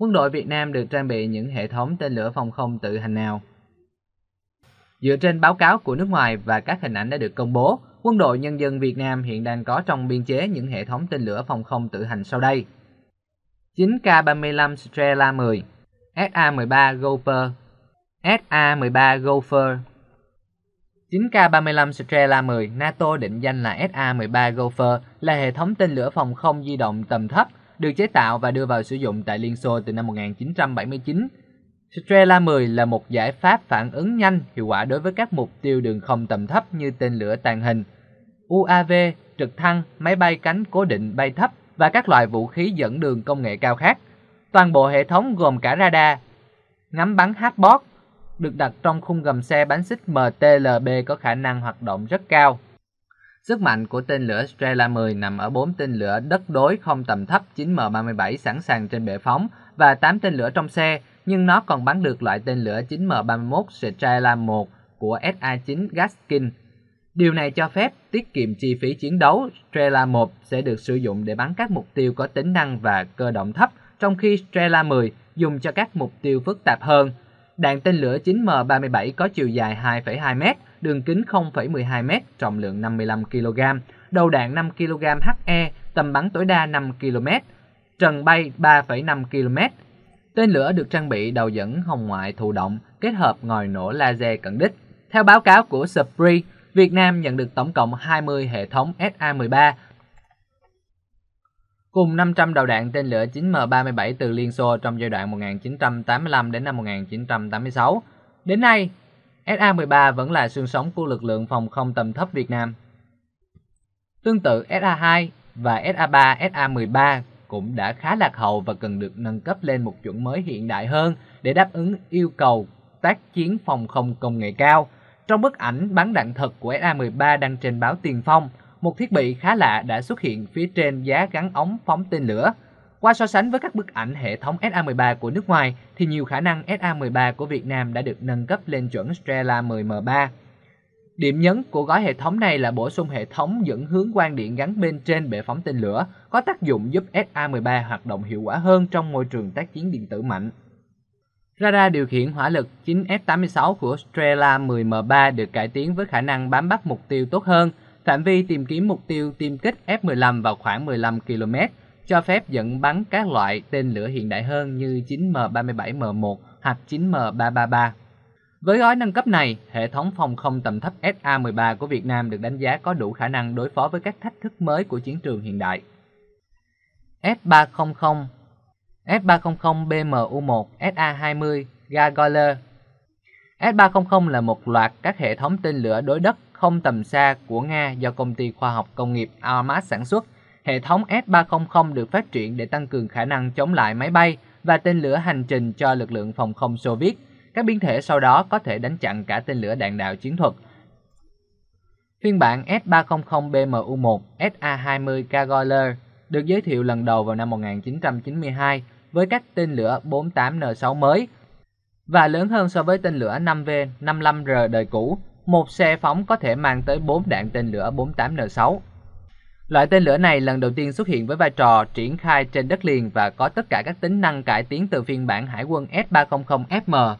quân đội Việt Nam được trang bị những hệ thống tên lửa phòng không tự hành nào. Dựa trên báo cáo của nước ngoài và các hình ảnh đã được công bố, quân đội nhân dân Việt Nam hiện đang có trong biên chế những hệ thống tên lửa phòng không tự hành sau đây. 9K35 Strela 10, SA-13 Gopher, SA-13 Gopher, 9K35 Strela 10, NATO định danh là SA-13 Gopher, là hệ thống tên lửa phòng không di động tầm thấp được chế tạo và đưa vào sử dụng tại Liên Xô từ năm 1979. Strela 10 là một giải pháp phản ứng nhanh hiệu quả đối với các mục tiêu đường không tầm thấp như tên lửa tàng hình, UAV, trực thăng, máy bay cánh cố định bay thấp và các loại vũ khí dẫn đường công nghệ cao khác. Toàn bộ hệ thống gồm cả radar, ngắm bắn hardbot, được đặt trong khung gầm xe bánh xích MTLB có khả năng hoạt động rất cao. Sức mạnh của tên lửa Strela 10 nằm ở 4 tên lửa đất đối không tầm thấp 9M37 sẵn sàng trên bệ phóng và 8 tên lửa trong xe, nhưng nó còn bắn được loại tên lửa 9M31 Strela 1 của SA-9 Gaskin. Điều này cho phép tiết kiệm chi phí chiến đấu, Strela 1 sẽ được sử dụng để bắn các mục tiêu có tính năng và cơ động thấp, trong khi Strela 10 dùng cho các mục tiêu phức tạp hơn. Đạn tên lửa 9M37 có chiều dài 2,2m, đường kính 0,12m, trọng lượng 55 kg, đầu đạn 5 kg HE, tầm bắn tối đa 5 km, trần bay 3,5 km. Tên lửa được trang bị đầu dẫn hồng ngoại thụ động kết hợp ngòi nổ laser cận đích. Theo báo cáo của Spri, Việt Nam nhận được tổng cộng 20 hệ thống SA-13 cùng 500 đầu đạn tên lửa 9M37 từ Liên Xô trong giai đoạn 1985 đến năm 1986. Đến nay, SA-13 vẫn là xương sống của lực lượng phòng không tầm thấp Việt Nam. Tương tự SA-2 và SA-3, SA-13 cũng đã khá lạc hậu và cần được nâng cấp lên một chuẩn mới hiện đại hơn để đáp ứng yêu cầu tác chiến phòng không công nghệ cao. Trong bức ảnh bắn đạn thật của SA-13 đăng trên báo Tiền Phong, một thiết bị khá lạ đã xuất hiện phía trên giá gắn ống phóng tên lửa. Qua so sánh với các bức ảnh hệ thống SA-13 của nước ngoài thì nhiều khả năng SA-13 của Việt Nam đã được nâng cấp lên chuẩn Strela 10M3. Điểm nhấn của gói hệ thống này là bổ sung hệ thống dẫn hướng quang điện gắn bên trên bệ phóng tên lửa, có tác dụng giúp SA-13 hoạt động hiệu quả hơn trong môi trường tác chiến điện tử mạnh. Radar điều khiển hỏa lực 9F86 của Strela 10M3 được cải tiến với khả năng bám bắt mục tiêu tốt hơn, Phạm vi tìm kiếm mục tiêu tiêm kích F-15 vào khoảng 15 km, cho phép dẫn bắn các loại tên lửa hiện đại hơn như 9M37M1 hoặc 9M333. Với gói nâng cấp này, hệ thống phòng không tầm thấp SA-13 của Việt Nam được đánh giá có đủ khả năng đối phó với các thách thức mới của chiến trường hiện đại. S300 S300 BMU1 SA-20 Gargoyle S300 là một loạt các hệ thống tên lửa đối đất không tầm xa của Nga do công ty khoa học công nghiệp Almas sản xuất, hệ thống S-300 được phát triển để tăng cường khả năng chống lại máy bay và tên lửa hành trình cho lực lượng phòng không Xô Viết. Các biến thể sau đó có thể đánh chặn cả tên lửa đạn đạo chiến thuật. Phiên bản S-300 BMU-1 SA-20 Cagoler được giới thiệu lần đầu vào năm 1992 với các tên lửa 48N6 mới và lớn hơn so với tên lửa 5V-55R đời cũ một xe phóng có thể mang tới 4 đạn tên lửa 48N6. Loại tên lửa này lần đầu tiên xuất hiện với vai trò triển khai trên đất liền và có tất cả các tính năng cải tiến từ phiên bản Hải quân S300FM,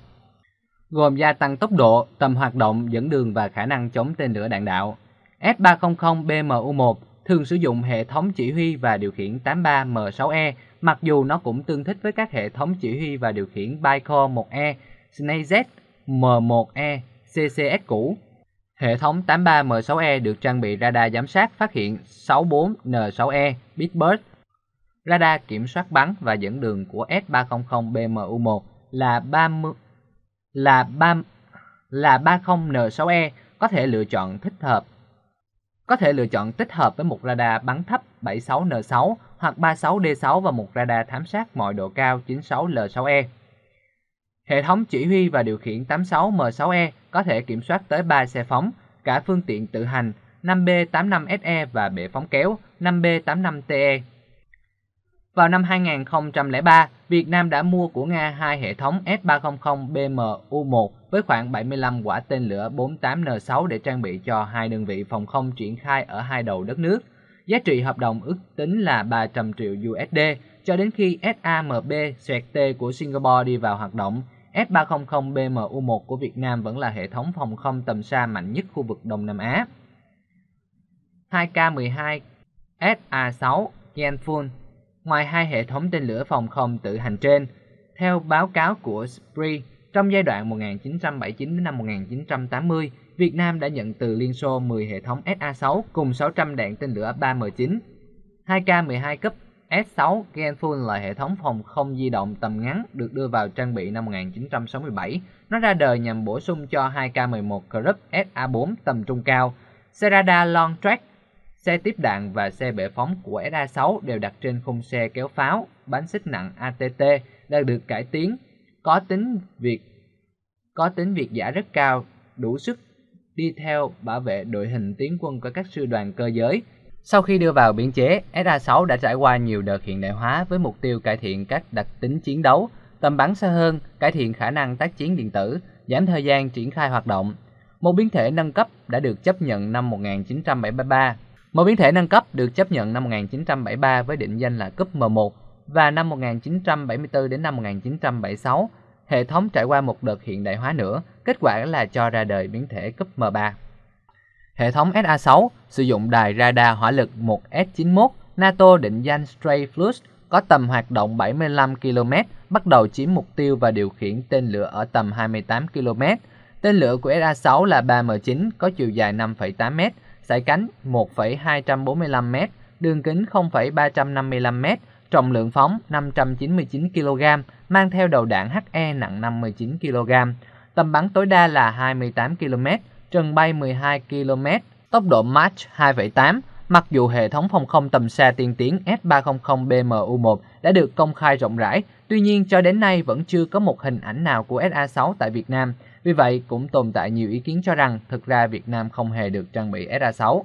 gồm gia tăng tốc độ, tầm hoạt động, dẫn đường và khả năng chống tên lửa đạn đạo. S300BMU-1 thường sử dụng hệ thống chỉ huy và điều khiển 83M6E, mặc dù nó cũng tương thích với các hệ thống chỉ huy và điều khiển Bicor 1E, Snayzet M1E CCS cũ. Hệ thống 83M6E được trang bị radar giám sát phát hiện 64N6E Big Bird, Radar kiểm soát bắn và dẫn đường của S300BMU1 là 30 là 3 là 30N6E có thể lựa chọn thích hợp có thể lựa chọn tích hợp với một radar bắn thấp 76N6 hoặc 36D6 và một radar thám sát mọi độ cao 96L6E. Hệ thống chỉ huy và điều khiển 86M6E có thể kiểm soát tới 3 xe phóng, cả phương tiện tự hành 5B85SE và bệ phóng kéo 5B85TE. Vào năm 2003, Việt Nam đã mua của Nga hai hệ thống S300BMU-1 với khoảng 75 quả tên lửa 48N6 để trang bị cho hai đơn vị phòng không triển khai ở hai đầu đất nước. Giá trị hợp đồng ước tính là 300 triệu USD cho đến khi SAMB-T của Singapore đi vào hoạt động s 300 bmu 1 của Việt Nam vẫn là hệ thống phòng không tầm xa mạnh nhất khu vực Đông Nam Á. 2K12 SA6 Yanfun Ngoài hai hệ thống tên lửa phòng không tự hành trên, theo báo cáo của SPRI, trong giai đoạn 1979 đến năm 1980, Việt Nam đã nhận từ Liên Xô 10 hệ thống SA-6 cùng 600 đạn tên lửa 3M9. 2K-12 cấp S6 Genful là hệ thống phòng không di động tầm ngắn được đưa vào trang bị năm 1967. Nó ra đời nhằm bổ sung cho 2K11 Group SA4 tầm trung cao. Xe radar long track, xe tiếp đạn và xe bệ phóng của SA6 đều đặt trên khung xe kéo pháo, bánh xích nặng ATT đã được cải tiến, có tính việc có tính việc giả rất cao, đủ sức đi theo bảo vệ đội hình tiến quân của các sư đoàn cơ giới sau khi đưa vào biên chế, SA-6 đã trải qua nhiều đợt hiện đại hóa với mục tiêu cải thiện các đặc tính chiến đấu, tầm bắn xa hơn, cải thiện khả năng tác chiến điện tử, giảm thời gian triển khai hoạt động. Một biến thể nâng cấp đã được chấp nhận năm 1973. Một biến thể nâng cấp được chấp nhận năm 1973 với định danh là cúp M1 và năm 1974 đến năm 1976, hệ thống trải qua một đợt hiện đại hóa nữa, kết quả là cho ra đời biến thể cúp M3. Hệ thống SA-6 sử dụng đài radar hỏa lực 1S-91 NATO định danh Stray Flux có tầm hoạt động 75 km, bắt đầu chiếm mục tiêu và điều khiển tên lửa ở tầm 28 km. Tên lửa của SA-6 là 3M9 có chiều dài 5,8 m, sải cánh 1,245 m, đường kính 0,355 m, trọng lượng phóng 599 kg, mang theo đầu đạn HE nặng 59 kg. Tầm bắn tối đa là 28 km, chừng bay 12 km, tốc độ Mach 2,8, mặc dù hệ thống phòng không tầm xa tiên tiến S300 BMU-1 đã được công khai rộng rãi, tuy nhiên cho đến nay vẫn chưa có một hình ảnh nào của SA-6 tại Việt Nam. Vì vậy, cũng tồn tại nhiều ý kiến cho rằng thực ra Việt Nam không hề được trang bị SA-6.